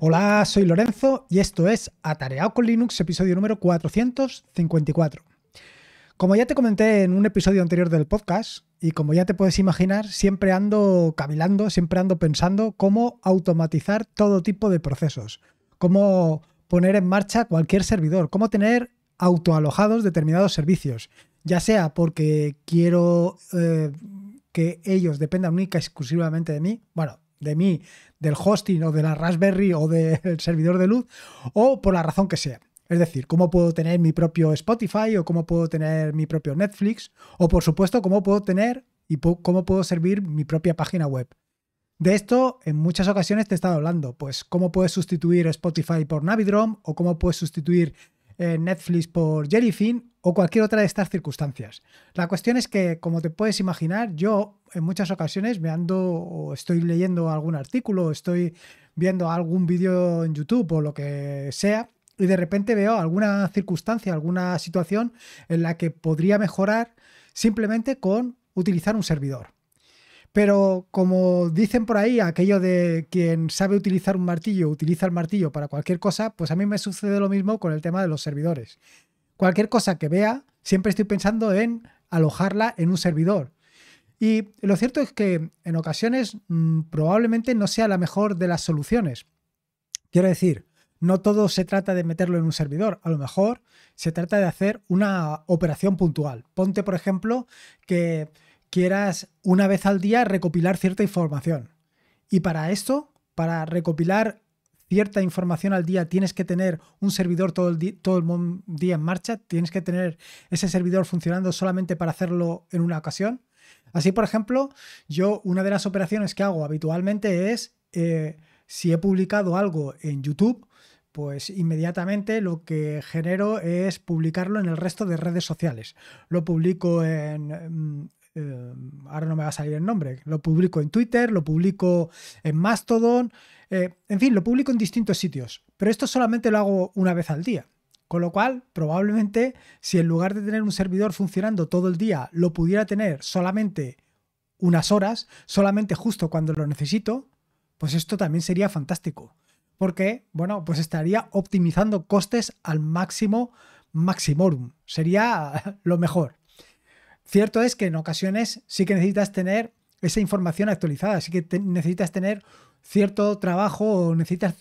Hola, soy Lorenzo y esto es Atareado con Linux, episodio número 454. Como ya te comenté en un episodio anterior del podcast, y como ya te puedes imaginar, siempre ando cavilando, siempre ando pensando cómo automatizar todo tipo de procesos, cómo poner en marcha cualquier servidor, cómo tener autoalojados determinados servicios, ya sea porque quiero eh, que ellos dependan única y exclusivamente de mí, bueno, de mí, del hosting o de la Raspberry o del servidor de luz o por la razón que sea. Es decir, cómo puedo tener mi propio Spotify o cómo puedo tener mi propio Netflix o por supuesto cómo puedo tener y cómo puedo servir mi propia página web. De esto en muchas ocasiones te he estado hablando, pues cómo puedes sustituir Spotify por Navidrom o cómo puedes sustituir Netflix por Finn o cualquier otra de estas circunstancias. La cuestión es que, como te puedes imaginar, yo en muchas ocasiones me ando o estoy leyendo algún artículo, estoy viendo algún vídeo en YouTube o lo que sea, y de repente veo alguna circunstancia, alguna situación en la que podría mejorar simplemente con utilizar un servidor. Pero como dicen por ahí, aquello de quien sabe utilizar un martillo, utiliza el martillo para cualquier cosa, pues a mí me sucede lo mismo con el tema de los servidores. Cualquier cosa que vea, siempre estoy pensando en alojarla en un servidor. Y lo cierto es que en ocasiones mm, probablemente no sea la mejor de las soluciones. Quiero decir, no todo se trata de meterlo en un servidor, a lo mejor se trata de hacer una operación puntual. Ponte, por ejemplo, que quieras una vez al día recopilar cierta información. Y para esto, para recopilar cierta información al día, tienes que tener un servidor todo el, todo el día en marcha, tienes que tener ese servidor funcionando solamente para hacerlo en una ocasión. Así, por ejemplo, yo una de las operaciones que hago habitualmente es, eh, si he publicado algo en YouTube, pues inmediatamente lo que genero es publicarlo en el resto de redes sociales. Lo publico en, mm, Em, ahora no me va a salir el nombre, lo publico en Twitter, lo publico en Mastodon, eh, en fin, lo publico en distintos sitios, pero esto solamente lo hago una vez al día. Con lo cual, probablemente, si en lugar de tener un servidor funcionando todo el día, lo pudiera tener solamente unas horas, solamente justo cuando lo necesito, pues esto también sería fantástico. Porque, bueno, pues estaría optimizando costes al máximo maximorum. Sería lo mejor. Cierto es que en ocasiones sí que necesitas tener esa información actualizada, sí que necesitas tener cierto trabajo o necesitas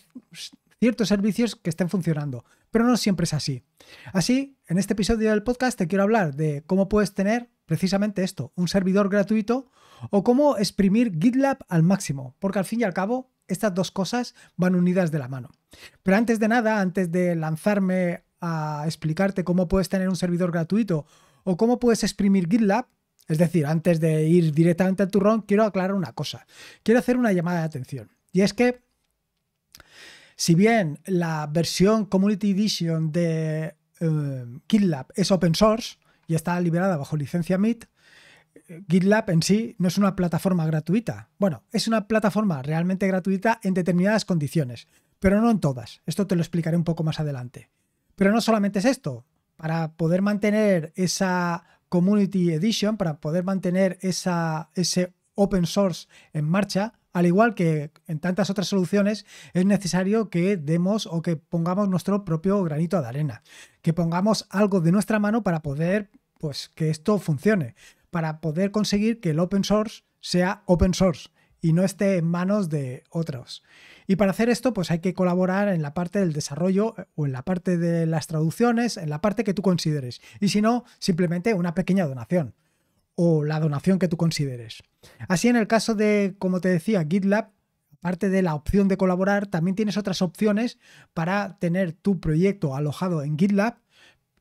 ciertos servicios que estén funcionando, pero no siempre es así. Así, en este episodio del podcast te quiero hablar de cómo puedes tener precisamente esto, un servidor gratuito o cómo exprimir GitLab al máximo, porque al fin y al cabo estas dos cosas van unidas de la mano. Pero antes de nada, antes de lanzarme a explicarte cómo puedes tener un servidor gratuito o cómo puedes exprimir GitLab. Es decir, antes de ir directamente a tu turrón, quiero aclarar una cosa. Quiero hacer una llamada de atención. Y es que, si bien la versión Community Edition de eh, GitLab es open source y está liberada bajo licencia MIT, GitLab en sí no es una plataforma gratuita. Bueno, es una plataforma realmente gratuita en determinadas condiciones, pero no en todas. Esto te lo explicaré un poco más adelante. Pero no solamente es esto para poder mantener esa Community Edition, para poder mantener ese open source en marcha, al igual que en tantas otras soluciones, es necesario que demos o que pongamos nuestro propio granito de arena, que pongamos algo de nuestra mano para poder pues, que esto funcione, para poder conseguir que el open source sea open source y no esté en manos de otros. Y para hacer esto, pues hay que colaborar en la parte del desarrollo o en la parte de las traducciones, en la parte que tú consideres. Y si no, simplemente una pequeña donación o la donación que tú consideres. Así en el caso de, como te decía, GitLab, aparte de la opción de colaborar, también tienes otras opciones para tener tu proyecto alojado en GitLab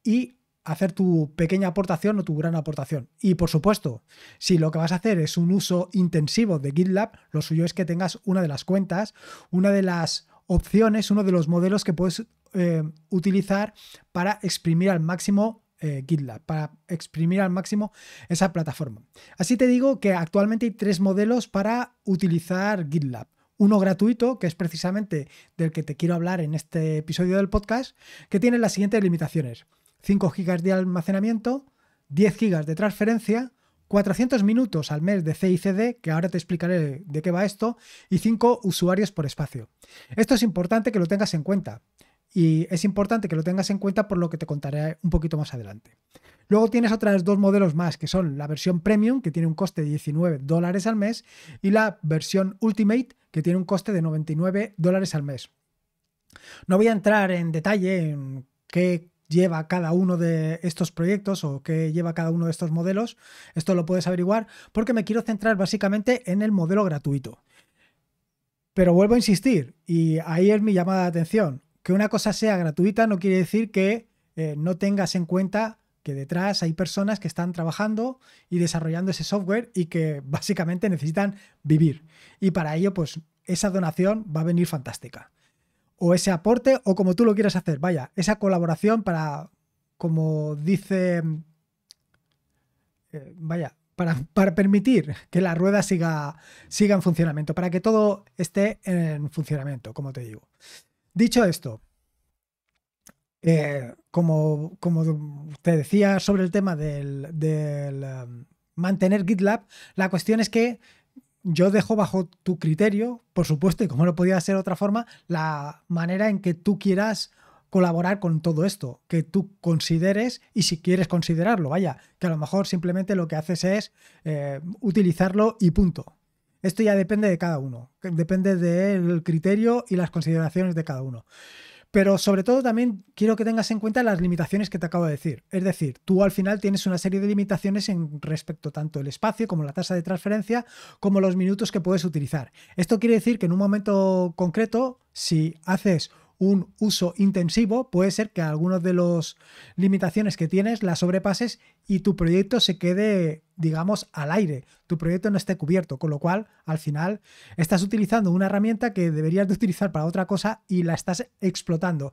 y hacer tu pequeña aportación o tu gran aportación. Y por supuesto, si lo que vas a hacer es un uso intensivo de GitLab, lo suyo es que tengas una de las cuentas, una de las opciones, uno de los modelos que puedes eh, utilizar para exprimir al máximo eh, GitLab, para exprimir al máximo esa plataforma. Así te digo que actualmente hay tres modelos para utilizar GitLab. Uno gratuito, que es precisamente del que te quiero hablar en este episodio del podcast, que tiene las siguientes limitaciones. 5 GB de almacenamiento, 10 GB de transferencia, 400 minutos al mes de CICD, que ahora te explicaré de qué va esto, y 5 usuarios por espacio. Esto es importante que lo tengas en cuenta. Y es importante que lo tengas en cuenta por lo que te contaré un poquito más adelante. Luego tienes otras dos modelos más, que son la versión Premium, que tiene un coste de 19 dólares al mes, y la versión Ultimate, que tiene un coste de 99 dólares al mes. No voy a entrar en detalle en qué lleva cada uno de estos proyectos o que lleva cada uno de estos modelos. Esto lo puedes averiguar porque me quiero centrar básicamente en el modelo gratuito. Pero vuelvo a insistir, y ahí es mi llamada de atención, que una cosa sea gratuita no quiere decir que eh, no tengas en cuenta que detrás hay personas que están trabajando y desarrollando ese software y que básicamente necesitan vivir. Y para ello, pues esa donación va a venir fantástica o ese aporte o como tú lo quieras hacer. Vaya, esa colaboración para, como dice, mm, eh, vaya, para, permitir que la rueda siga, siga en funcionamiento, para que todo esté en funcionamiento, como te digo. Dicho esto, eh, como, te decía sobre el tema del, del mm, mantener GitLab, la cuestión es que yo dejo bajo tu criterio, por supuesto, y como no podía ser otra forma, la manera en que tú quieras colaborar con todo esto, que tú consideres y si quieres considerarlo, vaya, que a lo mejor simplemente lo que haces es eh, utilizarlo y punto. Esto ya depende de cada uno, depende del criterio y las consideraciones de cada uno. Pero sobre todo también quiero que tengas en cuenta las limitaciones que te acabo de decir. Es decir, tú al final tienes una serie de limitaciones en respecto tanto el espacio como la tasa de transferencia, como los minutos que puedes utilizar. Esto quiere decir que en un momento concreto, si haces un uso intensivo, puede ser que algunas de las limitaciones que tienes las sobrepases y tu proyecto se quede, digamos, al aire, tu proyecto no esté cubierto, con lo cual, al final, estás utilizando una herramienta que deberías de utilizar para otra cosa y la estás explotando.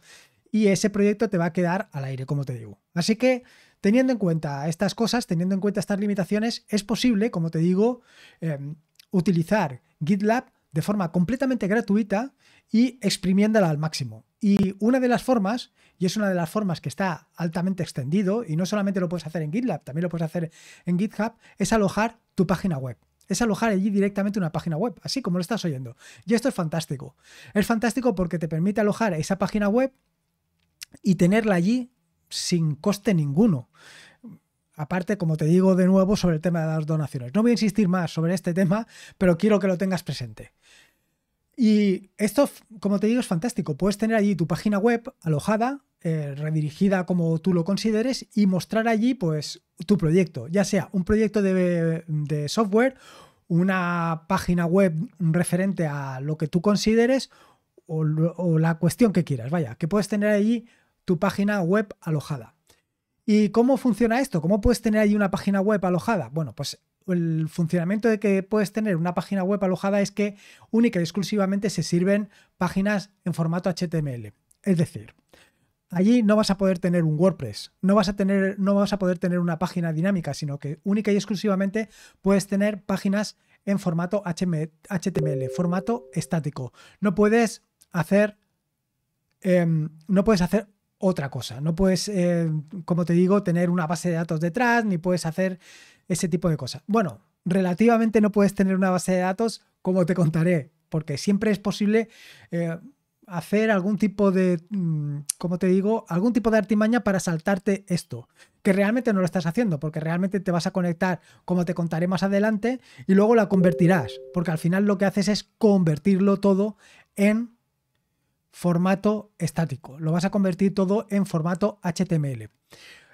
Y ese proyecto te va a quedar al aire, como te digo. Así que Teniendo en cuenta estas cosas, teniendo en cuenta estas limitaciones, es posible, como te digo, em, utilizar GitLab de forma completamente gratuita y exprimiéndola al máximo. Y una de las formas, y es una de las formas que está altamente extendido, y no solamente lo puedes hacer en GitLab, también lo puedes hacer en GitHub, es alojar tu página web. Es alojar allí directamente una página web, así como lo estás oyendo. Y esto es fantástico. Es fantástico porque te permite alojar esa página web y tenerla allí sin coste ninguno aparte, como te digo de nuevo, sobre el tema de las donaciones. No voy a insistir más sobre este tema, pero quiero que lo tengas presente. Y esto, como te digo, es fantástico. Puedes tener allí tu página web alojada, eh, redirigida como tú lo consideres, y mostrar allí, pues, tu proyecto, ya sea un proyecto de, software, una página web referente a lo que tú consideres o la cuestión que quieras. Vaya, que puedes tener allí tu página web alojada. ¿Y cómo funciona esto? ¿Cómo puedes tener ahí una página web alojada? Bueno, pues el funcionamiento de que puedes tener una página web alojada es que única y exclusivamente se sirven páginas en formato HTML. Es decir, allí no vas a poder tener un WordPress, no vas a tener, no vas a poder tener una página dinámica, sino que única y exclusivamente puedes tener páginas en formato HTML, formato estático. No puedes hacer. Em, no puedes hacer otra cosa. No puedes, eh, como te digo, tener una base de datos detrás, ni puedes hacer ese tipo de cosas. Bueno, relativamente no puedes tener una base de datos, como te contaré, porque siempre es posible eh, hacer algún tipo de, mm, como te digo, algún tipo de artimaña para saltarte esto, que realmente no lo estás haciendo, porque realmente te vas a conectar, como te contaré más adelante, y luego la convertirás, porque al final lo que haces es convertirlo todo en formato estático, lo vas a convertir todo en formato HTML.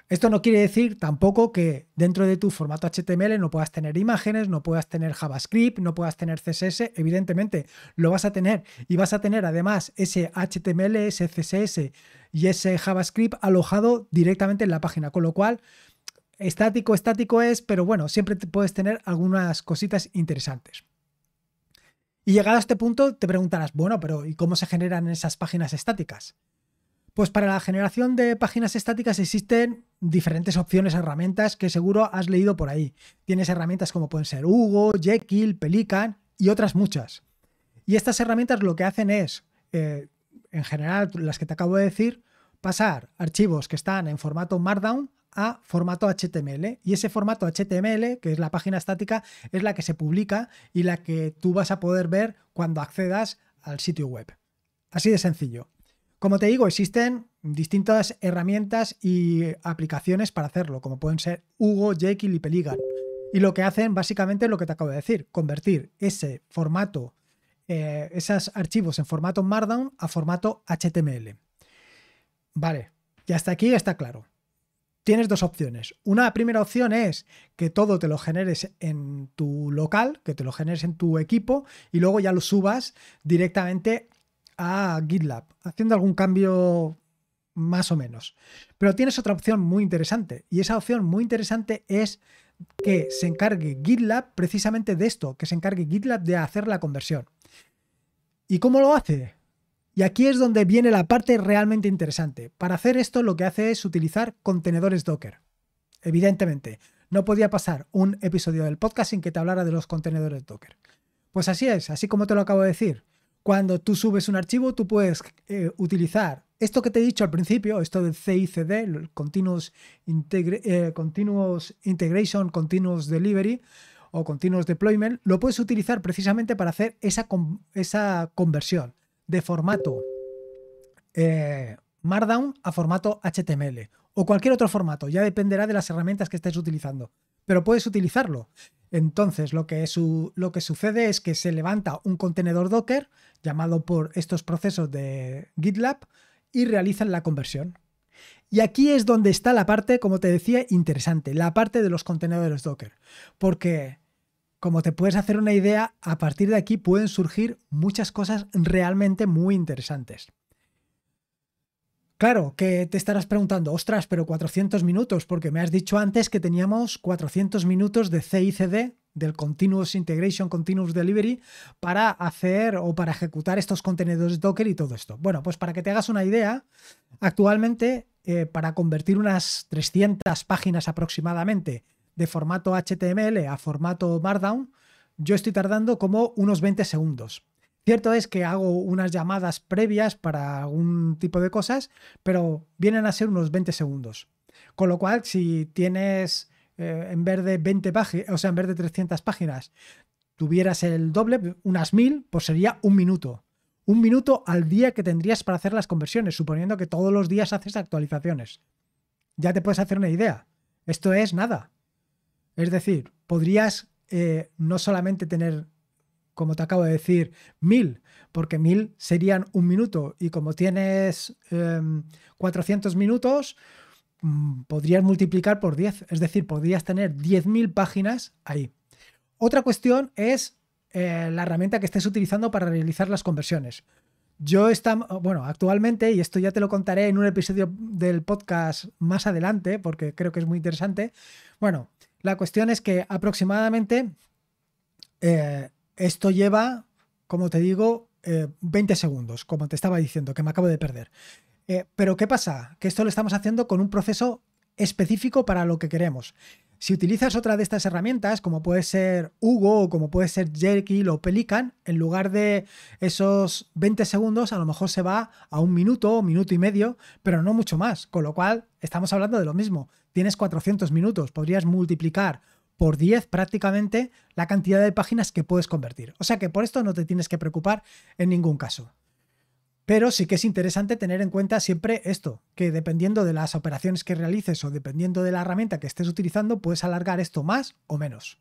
Esto no quiere decir tampoco que dentro de tu formato HTML no puedas tener imágenes, no puedas tener JavaScript, no puedas tener CSS, evidentemente lo vas a tener y vas a tener además ese HTML, ese CSS y ese JavaScript alojado directamente en la página, con lo cual estático, estático es, pero bueno, siempre puedes tener algunas cositas interesantes. Y llegado a este punto te preguntarás, bueno, pero ¿y cómo se generan esas páginas estáticas? Pues para la generación de páginas estáticas existen diferentes opciones, herramientas que seguro has leído por ahí. Tienes herramientas como pueden ser Hugo, Jekyll, Pelican y otras muchas. Y estas herramientas lo que hacen es, eh, en general las que te acabo de decir, pasar archivos que están en formato Markdown a formato HTML. Y ese formato HTML, que es la página estática, es la que se publica y la que tú vas a poder ver cuando accedas al sitio web. Así de sencillo. Como te digo, existen distintas herramientas y aplicaciones para hacerlo, como pueden ser Hugo, Jekyll y Peligan. Y lo que hacen básicamente es lo que te acabo de decir, convertir ese formato, eh, esos archivos en formato Markdown a formato HTML. Vale, y hasta aquí está claro tienes dos opciones. Una primera opción es que todo te lo generes en tu local, que te lo generes en tu equipo y luego ya lo subas directamente a GitLab, haciendo algún cambio más o menos. Pero tienes otra opción muy interesante y esa opción muy interesante es que se encargue GitLab precisamente de esto, que se encargue GitLab de hacer la conversión. ¿Y cómo lo hace? Y aquí es donde viene la parte realmente interesante. Para hacer esto lo que hace es utilizar contenedores Docker. Evidentemente, no podía pasar un episodio del podcast sin que te hablara de los contenedores Docker. Pues así es, así como te lo acabo de decir. Cuando tú subes un archivo, tú puedes eh, utilizar esto que te he dicho al principio, esto del CICD, Continuous, eh, Continuous Integration, Continuous Delivery, o continuous deployment, lo puedes utilizar precisamente para hacer esa, esa, conversión de formato eh, Markdown a formato HTML o cualquier otro formato, ya dependerá de las herramientas que estés utilizando, pero puedes utilizarlo. Entonces, lo que, lo que sucede es que se levanta un contenedor Docker llamado por estos procesos de GitLab y realizan la conversión. Y aquí es donde está la parte, como te decía, interesante, la parte de los contenedores Docker, porque como te puedes hacer una idea, a partir de aquí pueden surgir muchas cosas realmente muy interesantes. Claro, que te estarás preguntando, ostras, pero 400 minutos, porque me has dicho antes que teníamos 400 minutos de CICD, del Continuous Integration, Continuous Delivery, para hacer o para ejecutar estos contenedores Docker y todo esto. Bueno, pues para que te hagas una idea, actualmente, eh, para convertir unas 300 páginas aproximadamente de formato HTML a formato Markdown, yo estoy tardando como unos 20 segundos. Cierto es que hago unas llamadas previas para algún tipo de cosas, pero vienen a ser unos 20 segundos. Con lo cual, si tienes eh, en vez de 20 páginas, o sea, en vez de 300 páginas, tuvieras el doble, unas 1000, pues sería un minuto. Un minuto al día que tendrías para hacer las conversiones, suponiendo que todos los días haces actualizaciones. Ya te puedes hacer una idea. Esto es nada. Es decir, podrías eh, no solamente tener, como te acabo de decir, mil, porque mil serían un minuto y como tienes 400 em, minutos, mm, podrías multiplicar por 10, es decir, podrías tener 10.000 páginas ahí. Otra cuestión es eh, la herramienta que estés utilizando para realizar las conversiones. Yo está, bueno, actualmente, y esto ya te lo contaré en un episodio del podcast más adelante, porque creo que es muy interesante. Bueno, la cuestión es que aproximadamente eh, esto lleva, como te digo, 20 eh, segundos, como te estaba diciendo, que me acabo de perder. Eh, pero ¿qué pasa? Que esto lo estamos haciendo con un proceso específico para lo que queremos. Si utilizas otra de estas herramientas, como puede ser Hugo o como puede ser jerky o Pelican, en lugar de esos 20 segundos, a lo mejor se va a un minuto, minuto y medio, pero no mucho más. Con lo cual, estamos hablando de lo mismo. Tienes 400 minutos, podrías multiplicar por 10 prácticamente la cantidad de páginas que puedes convertir. O sea que por esto no te tienes que preocupar en ningún caso. Pero sí que es interesante tener en cuenta siempre esto, que dependiendo de las operaciones que realices o dependiendo de la herramienta que estés utilizando, puedes alargar esto más o menos.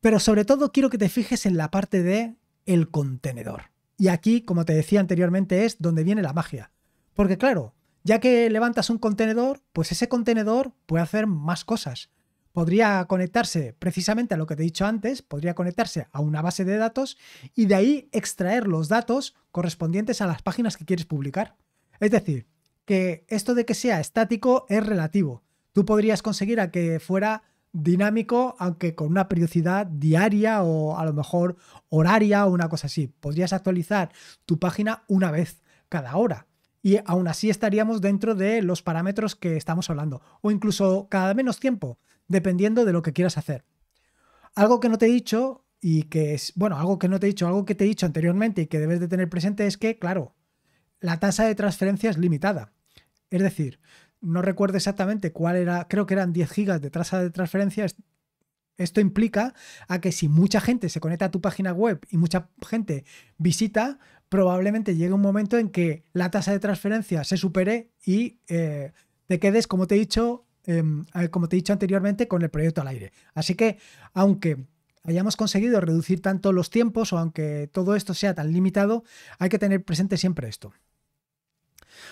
Pero sobre todo quiero que te fijes en la parte de el contenedor. Y aquí, como te decía anteriormente, es donde viene la magia. Porque claro, ya que levantas un contenedor, pues ese contenedor puede hacer más cosas podría conectarse precisamente a lo que te he dicho antes, podría conectarse a una base de datos y de ahí extraer los datos correspondientes a las páginas que quieres publicar. Es decir, que esto de que sea estático es relativo. Tú podrías conseguir a que fuera dinámico, aunque con una periodicidad diaria o a lo mejor horaria o una cosa así. Podrías actualizar tu página una vez cada hora y aún así estaríamos dentro de los parámetros que estamos hablando o incluso cada menos tiempo dependiendo de lo que quieras hacer. Algo que no te he dicho y que es, bueno, algo que no te he dicho, algo que te he dicho anteriormente y que debes de tener presente es que, claro, la tasa de transferencia es limitada. Es decir, no recuerdo exactamente cuál era, creo que eran 10 gigas de tasa de transferencia. Esto implica a que si mucha gente se conecta a tu página web y mucha gente visita, probablemente llegue un momento en que la tasa de transferencia se supere y eh, te quedes, como te he dicho, Em, como te he dicho anteriormente, con el proyecto al aire. Así que, aunque hayamos conseguido reducir tanto los tiempos o aunque todo esto sea tan limitado, hay que tener presente siempre esto.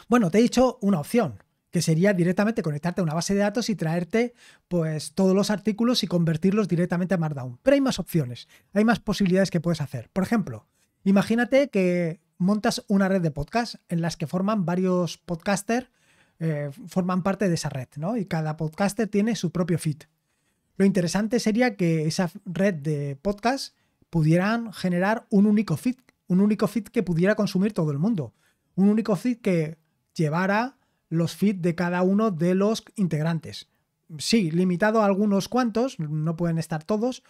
Bueno, te he dicho una opción, que sería directamente conectarte a una base de datos y traerte pues todos los artículos y convertirlos directamente a Markdown. Pero hay más opciones, hay más posibilidades que puedes hacer. Por ejemplo, imagínate que montas una red de podcasts en las que forman varios podcasters eh, forman parte de esa red, ¿no? Y cada podcaster tiene su propio feed. Lo interesante sería que esa red de podcasts pudieran generar un único feed, un único feed que pudiera consumir todo el mundo, un único feed que llevara los feeds de cada uno de los integrantes. Sí, limitado a algunos cuantos, no pueden estar todos,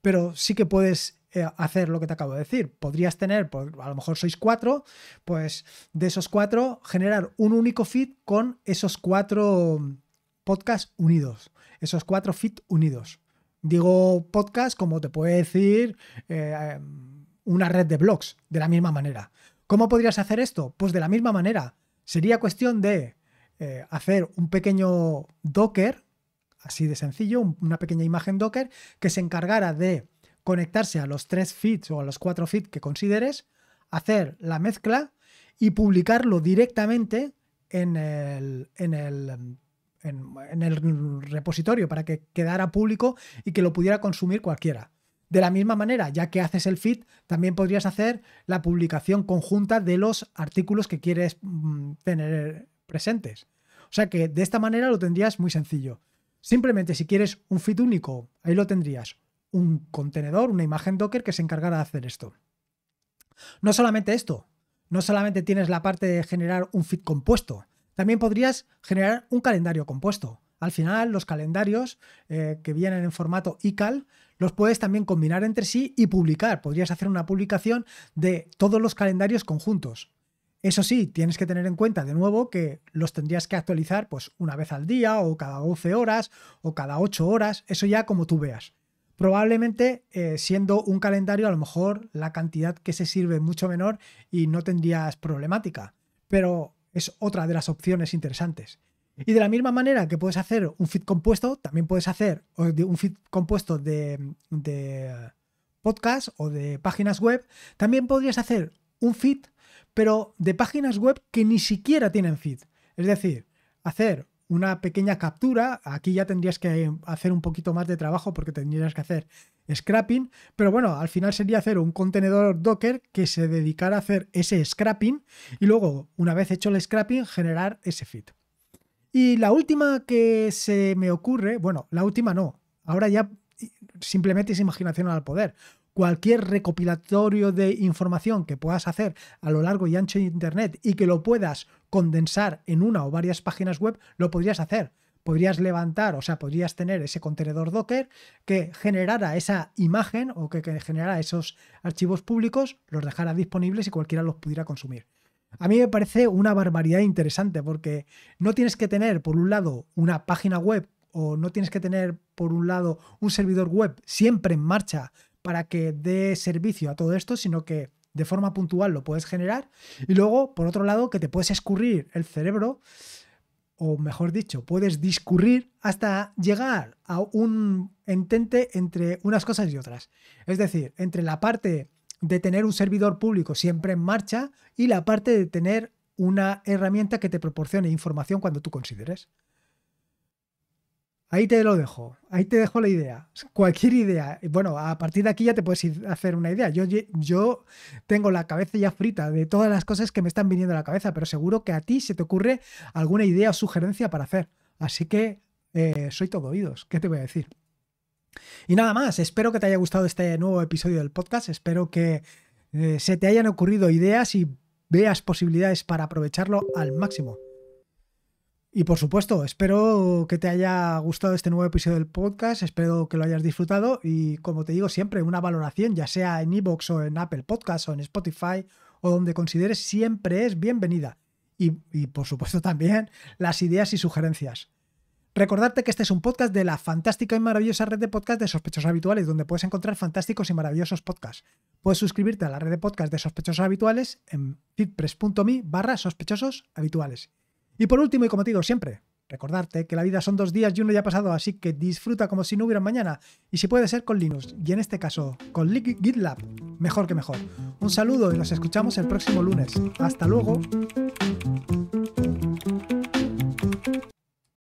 pero sí que puedes eh, hacer lo que te acabo de decir. Podrías tener, pues, a lo mejor sois cuatro, pues de esos cuatro generar un único feed con esos cuatro podcasts unidos, esos cuatro feeds unidos. Digo podcast como te puede decir eh, una red de blogs, de la misma manera. ¿Cómo podrías hacer esto? Pues de la misma manera. Sería cuestión de eh, hacer un pequeño Docker, así de sencillo, una pequeña imagen Docker, que se encargara de conectarse a los tres feeds o a los cuatro feeds que consideres, hacer la mezcla y publicarlo directamente en el, en el, el repositorio para que quedara público y que lo pudiera consumir cualquiera. De la misma manera, ya que haces el feed, también podrías hacer la publicación conjunta de los artículos que quieres mm, tener presentes. O sea que de esta manera lo tendrías muy sencillo. Simplemente si quieres un feed único, ahí lo tendrías un contenedor, una imagen Docker que se encargará de hacer esto. No solamente esto, no solamente tienes la parte de generar un feed compuesto, también podrías generar un calendario compuesto. Al final, los calendarios eh, que vienen en formato iCal los puedes también combinar entre sí y publicar. Podrías hacer una publicación de todos los calendarios conjuntos. Eso sí, tienes que tener en cuenta de nuevo que los tendrías que actualizar pues una vez al día o cada 12 horas o cada 8 horas, eso ya como tú veas probablemente eh, siendo un calendario a lo mejor la cantidad que se sirve mucho menor y no tendrías problemática, pero es otra de las opciones interesantes. Y de la misma manera que puedes hacer un feed compuesto, también puedes hacer un feed compuesto de, de podcast o de páginas web, también podrías hacer un feed, pero de páginas web que ni siquiera tienen feed. Es decir, hacer una pequeña captura. Aquí ya tendrías que hacer un poquito más de trabajo porque tendrías que hacer scrapping. Pero bueno, al final sería hacer un contenedor Docker que se dedicara a hacer ese scrapping y luego, una vez hecho el scrapping, generar ese feed. Y la última que se me ocurre, bueno, la última no, ahora ya simplemente es imaginación al poder cualquier recopilatorio de información que puedas hacer a lo largo y ancho de Internet y que lo puedas condensar en una o varias páginas web, lo podrías hacer. Podrías levantar, o sea, podrías tener ese contenedor Docker que generara esa imagen o que, generara esos archivos públicos, los dejara disponibles y cualquiera los pudiera consumir. A mí me parece una barbaridad interesante porque no tienes que tener, por un lado, una página web o no tienes que tener, por un lado, un servidor web siempre en marcha para que dé servicio a todo esto, sino que de forma puntual lo puedes generar. Y luego, por otro lado, que te puedes escurrir el cerebro, o mejor dicho, puedes discurrir hasta llegar a un entente entre unas cosas y otras. Es decir, entre la parte de tener un servidor público siempre en marcha y la parte de tener una herramienta que te proporcione información cuando tú consideres. Ahí te lo dejo, ahí te dejo la idea. Cualquier idea. Bueno, a partir de aquí ya te puedes hacer una idea. Yo, yo tengo la cabeza ya frita de todas las cosas que me están viniendo a la cabeza, pero seguro que a ti se te ocurre alguna idea o sugerencia para hacer. Así que eh, soy todo oídos. ¿Qué te voy a decir? Y nada más, espero que te haya gustado este nuevo episodio del podcast. Espero que eh, se te hayan ocurrido ideas y veas posibilidades para aprovecharlo al máximo. Y por supuesto, espero que te haya gustado este nuevo episodio del podcast, espero que lo hayas disfrutado y como te digo siempre, una valoración, ya sea en iVoox o en Apple Podcasts o en Spotify o donde consideres, siempre es bienvenida. Y, por supuesto también las ideas y sugerencias. Recordarte que este es un podcast de la fantástica y maravillosa red de podcast de sospechosos habituales, donde puedes encontrar fantásticos y maravillosos podcasts. Puedes suscribirte a la red de podcast de sospechosos habituales en fitpress.me barra sospechosos habituales. Y por último, y como te digo siempre, recordarte que la vida son dos días y uno ya ha pasado, así que disfruta como si no hubiera mañana. Y si puede ser con Linux, y en este caso con GitLab, mejor que mejor. Un saludo y nos escuchamos el próximo lunes. Hasta luego.